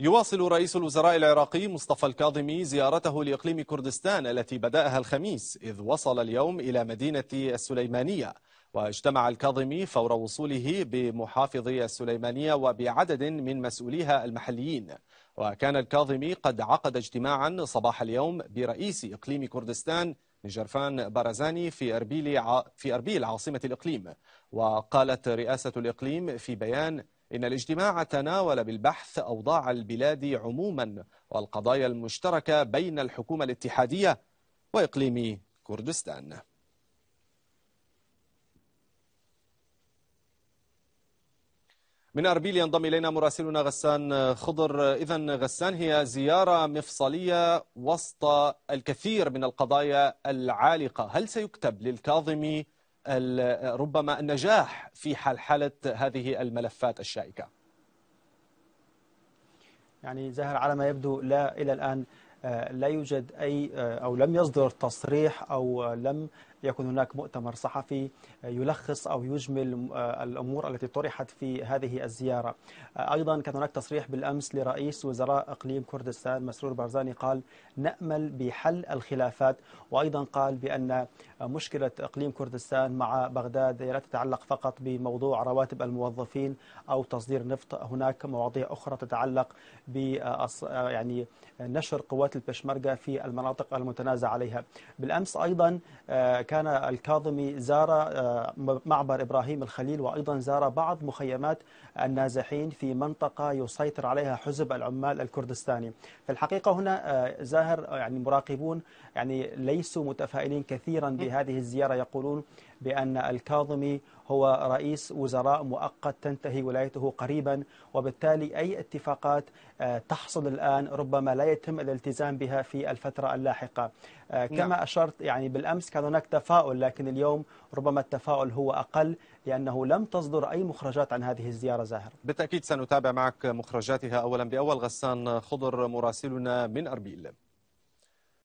يواصل رئيس الوزراء العراقي مصطفى الكاظمي زيارته لإقليم كردستان التي بدأها الخميس إذ وصل اليوم إلى مدينة السليمانية واجتمع الكاظمي فور وصوله بمحافظ السليمانية وبعدد من مسؤوليها المحليين وكان الكاظمي قد عقد اجتماعا صباح اليوم برئيس إقليم كردستان نجرفان بارزاني في أربيل, في أربيل عاصمة الإقليم وقالت رئاسة الإقليم في بيان إن الاجتماع تناول بالبحث أوضاع البلاد عموما والقضايا المشتركة بين الحكومة الاتحادية وإقليم كردستان من أربيل ينضم إلينا مراسلنا غسان خضر إذا غسان هي زيارة مفصلية وسط الكثير من القضايا العالقة هل سيكتب للكاظمي ربما النجاح في حلحلة هذه الملفات الشائكة يعني زهر على ما يبدو لا إلى الآن آه، لا يوجد أي آه، أو لم يصدر تصريح أو آه، لم يكون هناك مؤتمر صحفي يلخص أو يجمل آه، الأمور التي طرحت في هذه الزيارة آه، أيضا كان هناك تصريح بالأمس لرئيس وزراء إقليم كردستان مسرور بارزاني قال نأمل بحل الخلافات وأيضا قال بأن مشكلة إقليم كردستان مع بغداد لا تتعلق فقط بموضوع رواتب الموظفين أو تصدير نفط هناك مواضيع أخرى تتعلق ب آه، يعني نشر قوات البشمركة في المناطق المتنازع عليها بالأمس أيضا كان كان الكاظمي زار آه، معبر إبراهيم الخليل وأيضا زار بعض مخيمات النازحين في منطقة يسيطر عليها حزب العمال الكردستاني في الحقيقة هنا آه، زاهر آه، يعني مراقبون يعني ليسوا متفائلين كثيرا بهذه الزيارة يقولون بأن الكاظمي هو رئيس وزراء مؤقت تنتهي ولايته قريبا وبالتالي أي اتفاقات تحصل الآن ربما لا يتم الالتزام بها في الفترة اللاحقة كما نعم. أشرت يعني بالأمس كان هناك تفاؤل لكن اليوم ربما التفاؤل هو أقل لأنه لم تصدر أي مخرجات عن هذه الزيارة زاهر بالتأكيد سنتابع معك مخرجاتها أولا بأول غسان خضر مراسلنا من أربيل